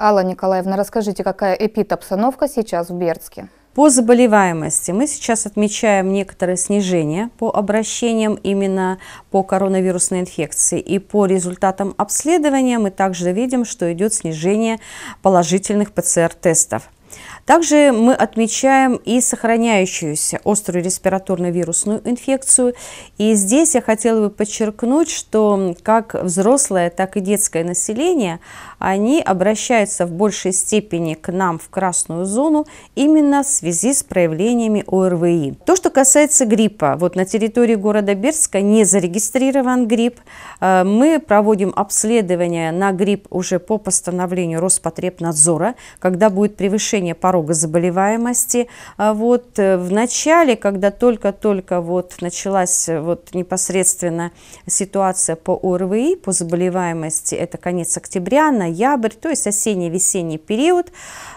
Алла Николаевна, расскажите, какая эпид-обстановка сейчас в Бердске? По заболеваемости мы сейчас отмечаем некоторое снижение по обращениям именно по коронавирусной инфекции. И по результатам обследования мы также видим, что идет снижение положительных ПЦР-тестов. Также мы отмечаем и сохраняющуюся острую респираторную вирусную инфекцию. И здесь я хотела бы подчеркнуть, что как взрослое, так и детское население они обращаются в большей степени к нам в красную зону именно в связи с проявлениями ОРВИ. То, что касается гриппа, вот на территории города Бердска не зарегистрирован грипп. Э, мы проводим обследование на грипп уже по постановлению Роспотребнадзора, когда будет превышение порога заболеваемости. А вот э, в начале, когда только-только вот началась э, вот непосредственно ситуация по ОРВИ, по заболеваемости, это конец октября, на ноябрь, то есть осенний-весенний период.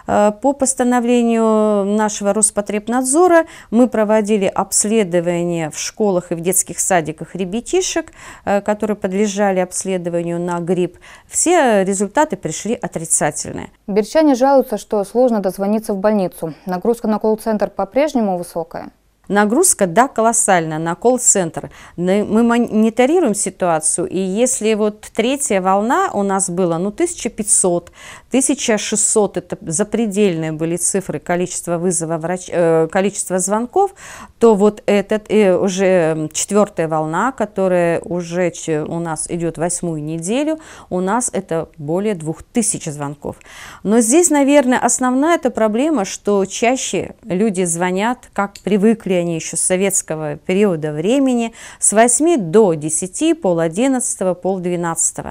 Э, по постановлению нашего Роспотребнадзора мы проводили обследование в школах и в детских садиках ребятишек, э, которые подлежали обследованию на грипп. Все результаты пришли отрицательные. Берчане жалуются, что сложно дозвониться в больницу. Нагрузка на колл-центр по-прежнему высокая? нагрузка, да, колоссальная на колл-центр. Мы мониторируем ситуацию, и если вот третья волна у нас была, ну, 1500, 1600, это запредельные были цифры количества вызова, врач, э, количество звонков, то вот этот э, уже четвертая волна, которая уже у нас идет восьмую неделю, у нас это более 2000 звонков. Но здесь, наверное, основная эта проблема, что чаще люди звонят, как привыкли они еще советского периода времени, с 8 до 10, пол 11, пол 12.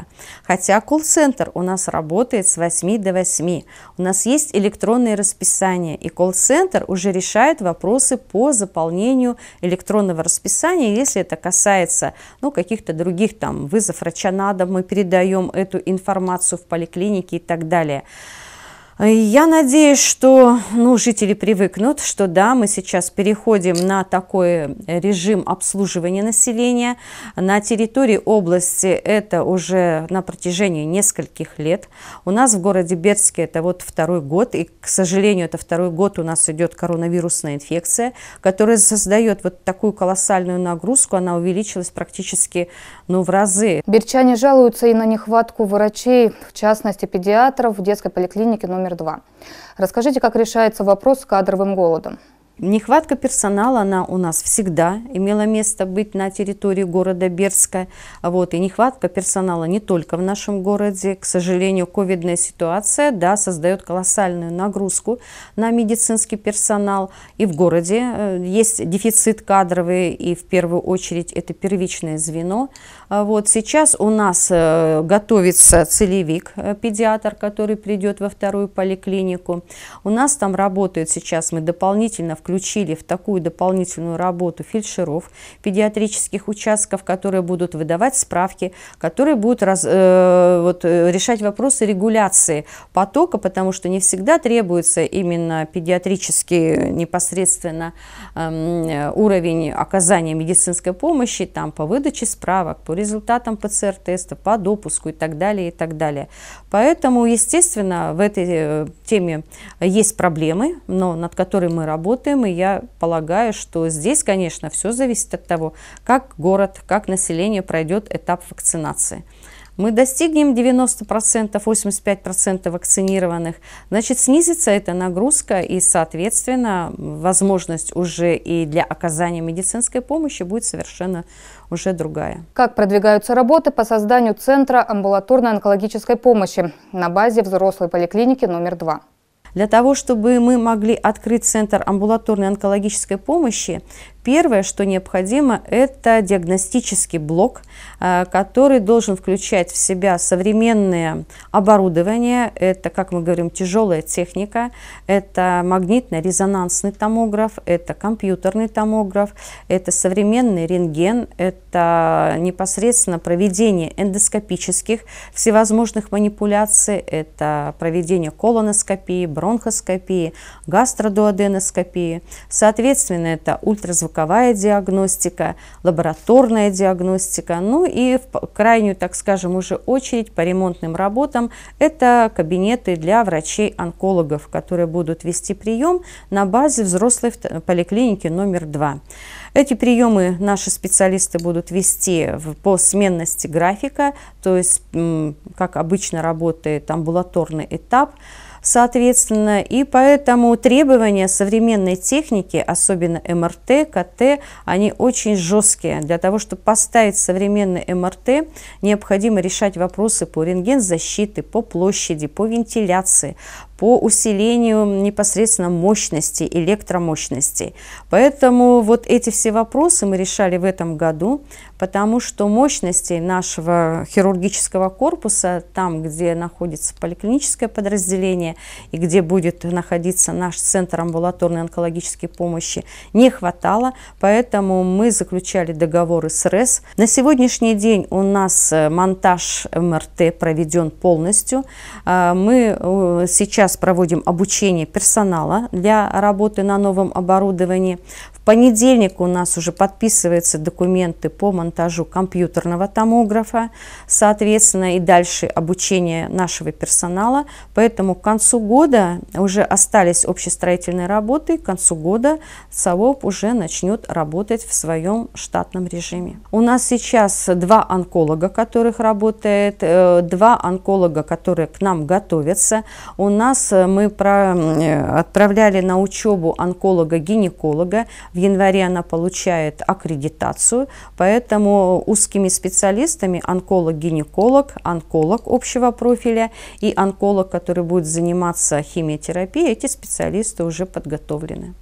Хотя колл-центр у нас работает с 8 до 8. У нас есть электронные расписания, и колл-центр уже решает вопросы по заполнению электронного расписания, если это касается ну, каких-то других там вызов врача на дом, мы передаем эту информацию в поликлинике и так далее. Э, я надеюсь, что ну, жители привыкнут, что да, мы сейчас переходим на такой э, режим обслуживания населения. На территории области это уже на протяжении нескольких лет. У нас в городе Бердске это вот второй год, и, к сожалению, это второй год у нас идет коронавирусная инфекция, которая создает вот такую колоссальную нагрузку, она увеличилась практически ну, в разы. Берчане жалуются и на нехватку врачей, в частности педиатров в детской поликлинике номер номер два. Расскажите, как решается вопрос с кадровым голодом. Нехватка персонала, она у нас всегда имела место быть на территории города Берска. Вот, и нехватка персонала не только в нашем городе. К сожалению, ковидная ситуация да, создает колоссальную нагрузку на медицинский персонал. И в городе э, есть дефицит кадровый, и в первую очередь это первичное звено. А вот, сейчас у нас э, готовится целевик, э, педиатр, который придет во вторую поликлинику. У нас там работают сейчас, мы дополнительно включаем включили в такую дополнительную работу фельдшеров педиатрических участков, которые будут выдавать справки, которые будут раз, э, вот, э, решать вопросы регуляции потока, потому что не всегда требуется именно педиатрический непосредственно э, уровень оказания медицинской помощи, там по выдаче справок, по результатам ПЦР-теста, по допуску и так далее, и так далее. Поэтому, естественно, в этой э, теме есть проблемы, но над которыми мы работаем, проблемы. Я полагаю, что здесь, конечно, все зависит от того, как город, как население пройдет этап вакцинации мы достигнем 90%, 85% вакцинированных, значит, снизится эта нагрузка, и, соответственно, возможность уже и для оказания медицинской помощи будет совершенно уже другая. Как продвигаются работы по созданию Центра амбулаторной онкологической помощи на базе взрослой поликлиники номер 2? Для того, чтобы мы могли открыть центр амбулаторной онкологической помощи, Первое, что необходимо, это диагностический блок, э, который должен включать в себя современное оборудование. Это, как мы говорим, тяжелая техника, это магнитно-резонансный томограф, это компьютерный томограф, это современный рентген, это непосредственно проведение эндоскопических всевозможных манипуляций, это проведение колоноскопии, бронхоскопии, гастродуоденоскопии. Соответственно, это ультразвуковая пусковая диагностика, лабораторная диагностика, ну и в крайнюю, так скажем, уже очередь по ремонтным работам это кабинеты для врачей-онкологов, которые будут вести прием на базе взрослой поликлиники номер два. Эти приемы наши специалисты будут вести по сменности графика, то есть, как обычно работает амбулаторный этап, соответственно, и поэтому требования современной техники, особенно МРТ, КТ, они очень жесткие. Для того, чтобы поставить современный МРТ, необходимо решать вопросы по рентген защиты, по площади, по вентиляции, по усилению непосредственно мощности, электромощности. Поэтому вот эти все вопросы мы решали в этом году, потому что мощности нашего хирургического корпуса, там, где находится поликлиническое подразделение и где будет находиться наш центр амбулаторной онкологической помощи, не хватало, поэтому мы заключали договоры с РЭС. На сегодняшний день у нас э, монтаж МРТ проведен полностью. А, мы э, сейчас сейчас проводим обучение персонала для работы на новом оборудовании. В понедельник у нас уже подписываются документы по монтажу компьютерного томографа, соответственно, и дальше обучение нашего персонала. Поэтому к концу года уже остались общестроительные работы, к концу года совоп уже начнет работать в своем штатном режиме. У нас сейчас два онколога, которых работает, э, два онколога, которые к нам готовятся. У нас нас э, мы про, э, отправляли на учебу онколога-гинеколога. В январе она получает аккредитацию, поэтому узкими специалистами онколог-гинеколог, онколог общего профиля и онколог, который будет заниматься химиотерапией, эти специалисты уже подготовлены.